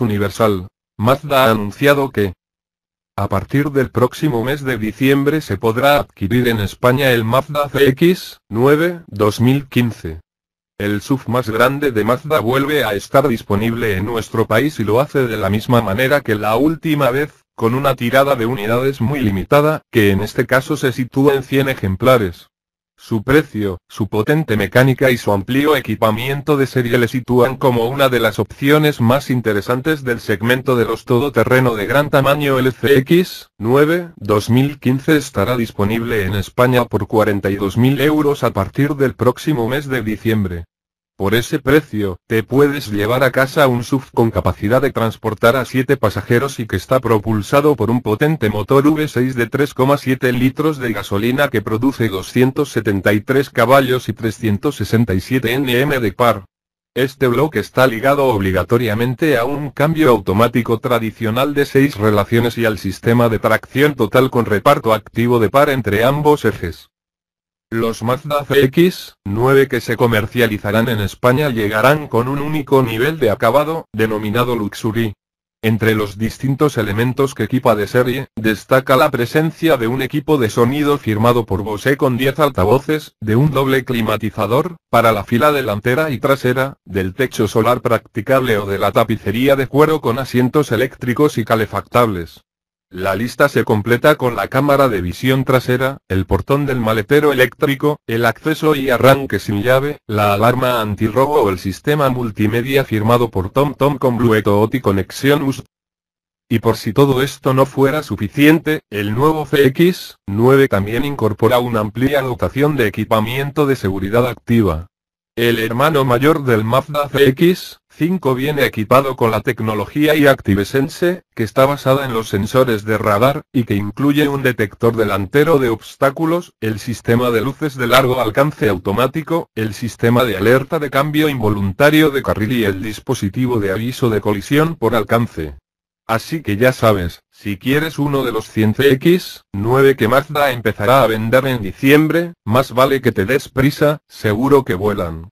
Universal. Mazda ha anunciado que, a partir del próximo mes de diciembre se podrá adquirir en España el Mazda CX-9 2015. El SUV más grande de Mazda vuelve a estar disponible en nuestro país y lo hace de la misma manera que la última vez, con una tirada de unidades muy limitada, que en este caso se sitúa en 100 ejemplares. Su precio, su potente mecánica y su amplio equipamiento de serie le sitúan como una de las opciones más interesantes del segmento de los todoterreno de gran tamaño LCX 9 2015 estará disponible en España por 42.000 euros a partir del próximo mes de diciembre. Por ese precio, te puedes llevar a casa un SUV con capacidad de transportar a 7 pasajeros y que está propulsado por un potente motor V6 de 3,7 litros de gasolina que produce 273 caballos y 367 Nm de par. Este bloque está ligado obligatoriamente a un cambio automático tradicional de 6 relaciones y al sistema de tracción total con reparto activo de par entre ambos ejes. Los Mazda CX-9 que se comercializarán en España llegarán con un único nivel de acabado, denominado Luxury. Entre los distintos elementos que equipa de serie, destaca la presencia de un equipo de sonido firmado por Bose con 10 altavoces, de un doble climatizador, para la fila delantera y trasera, del techo solar practicable o de la tapicería de cuero con asientos eléctricos y calefactables. La lista se completa con la cámara de visión trasera, el portón del maletero eléctrico, el acceso y arranque sin llave, la alarma antirrobo o el sistema multimedia firmado por TomTom con Bluetooth y conexión USB. Y por si todo esto no fuera suficiente, el nuevo CX-9 también incorpora una amplia dotación de equipamiento de seguridad activa, el hermano mayor del Mazda CX, 5 viene equipado con la tecnología y Sense, que está basada en los sensores de radar, y que incluye un detector delantero de obstáculos, el sistema de luces de largo alcance automático, el sistema de alerta de cambio involuntario de carril y el dispositivo de aviso de colisión por alcance. Así que ya sabes, si quieres uno de los 100X9 que Mazda empezará a vender en diciembre, más vale que te des prisa, seguro que vuelan.